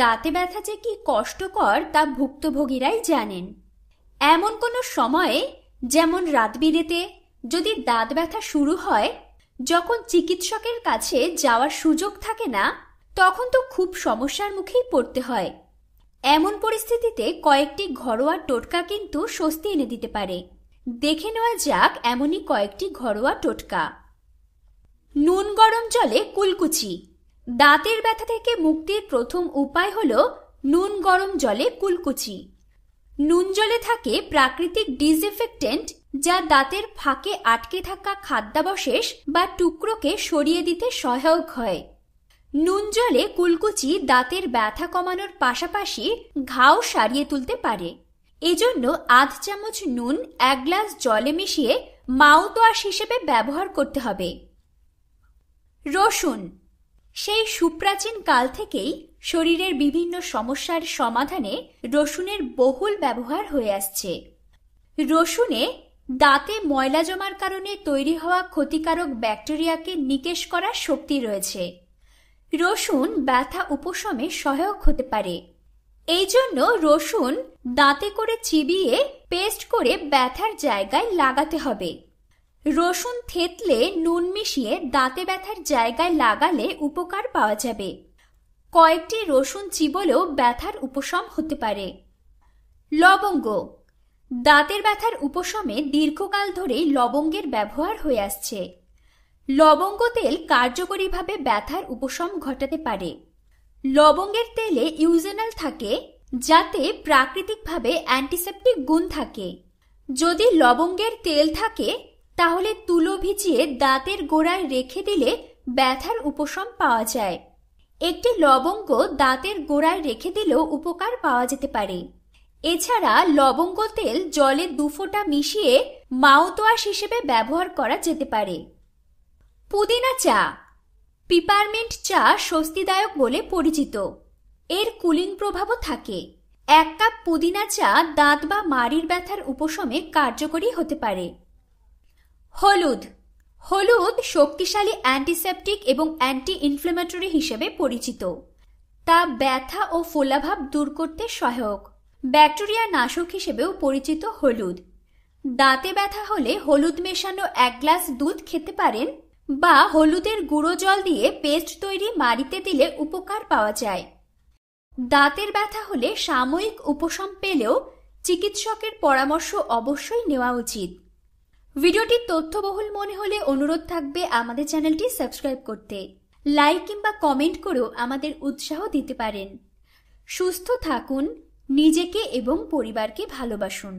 দাঁতে ব্যথা যে কি কষ্টকর তা ভুক্তভোগীরাই জানেন এমন কোনো সময়ে যেমন রাত বিরেতে যদি দাঁত ব্যথা শুরু হয় যখন চিকিৎসকের কাছে যাওয়ার সুযোগ থাকে না তখন তো খুব সমস্যার মুখেই পড়তে হয় এমন পরিস্থিতিতে কয়েকটি ঘরোয়া টোটকা কিন্তু স্বস্তি এনে দিতে পারে দেখে নেওয়া যাক এমনই কয়েকটি ঘরোয়া টোটকা নুন গরম জলে কুলকুচি দাঁতের ব্যথা থেকে মুক্তির প্রথম উপায় হল নুন গরম জলে কুলকুচি নুন জলে থাকে প্রাকৃতিক ডিসএফেক্টেন্ট যা দাঁতের ফাঁকে আটকে থাকা খাদ্যাবশেষ বা টুকরোকে সরিয়ে দিতে সহায়ক হয় নুন জলে কুলকুচি দাঁতের ব্যথা কমানোর পাশাপাশি ঘাও সারিয়ে তুলতে পারে এজন্য আধ চামচ নুন এক গ্লাস জলে মিশিয়ে মাউথওয়াশ হিসেবে ব্যবহার করতে হবে রসুন সেই সুপ্রাচীন কাল থেকেই শরীরের বিভিন্ন সমস্যার সমাধানে রসুনের বহুল ব্যবহার হয়ে আসছে রসুনে দাঁতে ময়লা জমার কারণে তৈরি হওয়া ক্ষতিকারক ব্যাকটেরিয়াকে নিকেশ করার শক্তি রয়েছে রসুন ব্যথা উপশমে সহায়ক হতে পারে এই জন্য রসুন দাঁতে করে চিবিয়ে পেস্ট করে ব্যথার জায়গায় লাগাতে হবে রসুন থেতলে নুন মিশিয়ে দাঁতে ব্যথার জায়গায় লাগালে উপকার পাওয়া যাবে কয়েকটি রসুন চিবলেও ব্যথার উপশম হতে পারে লবঙ্গ দাঁতের ব্যথার উপশমে দীর্ঘকাল ধরেই লবঙ্গের ব্যবহার হয়ে আসছে লবঙ্গ তেল কার্যকরীভাবে ব্যথার উপশম ঘটাতে পারে লবঙ্গের তেলে ইউজেনাল থাকে যাতে প্রাকৃতিকভাবে অ্যান্টিসেপটিক গুণ থাকে যদি লবঙ্গের তেল থাকে তাহলে তুলো ভিজিয়ে দাঁতের গোড়ায় রেখে দিলে ব্যথার উপশম পাওয়া যায় একটি লবঙ্গ দাঁতের গোড়ায় রেখে দিলেও উপকার পাওয়া যেতে পারে এছাড়া লবঙ্গ তেল জলে দু ফোঁটা মিশিয়ে মাউথওয়াশ হিসেবে ব্যবহার করা যেতে পারে পুদিনা চা পিপারমেন্ট চা স্বস্তিদায়ক বলে পরিচিত এর কুলিং প্রভাবও থাকে এক কাপ পুদিনা চা দাঁত বা মাড়ির ব্যথার উপশমে কার্যকরী হতে পারে হলুদ হলুদ শক্তিশালী অ্যান্টিসেপটিক এবং অ্যান্টি ইনফ্লেমেটরি হিসেবে পরিচিত তা ব্যথা ও ফোলাভাব দূর করতে সহায়ক ব্যাকটেরিয়া নাশক হিসেবেও পরিচিত হলুদ দাঁতে ব্যথা হলে হলুদ মেশানো এক গ্লাস দুধ খেতে পারেন বা হলুদের গুঁড়ো জল দিয়ে পেস্ট তৈরি মারিতে দিলে উপকার পাওয়া যায় দাঁতের ব্যথা হলে সাময়িক উপশম পেলেও চিকিৎসকের পরামর্শ অবশ্যই নেওয়া উচিত ভিডিওটি তথ্যবহুল মনে হলে অনুরোধ থাকবে আমাদের চ্যানেলটি সাবস্ক্রাইব করতে লাইক কিংবা কমেন্ট করেও আমাদের উৎসাহ দিতে পারেন সুস্থ থাকুন নিজেকে এবং পরিবারকে ভালোবাসুন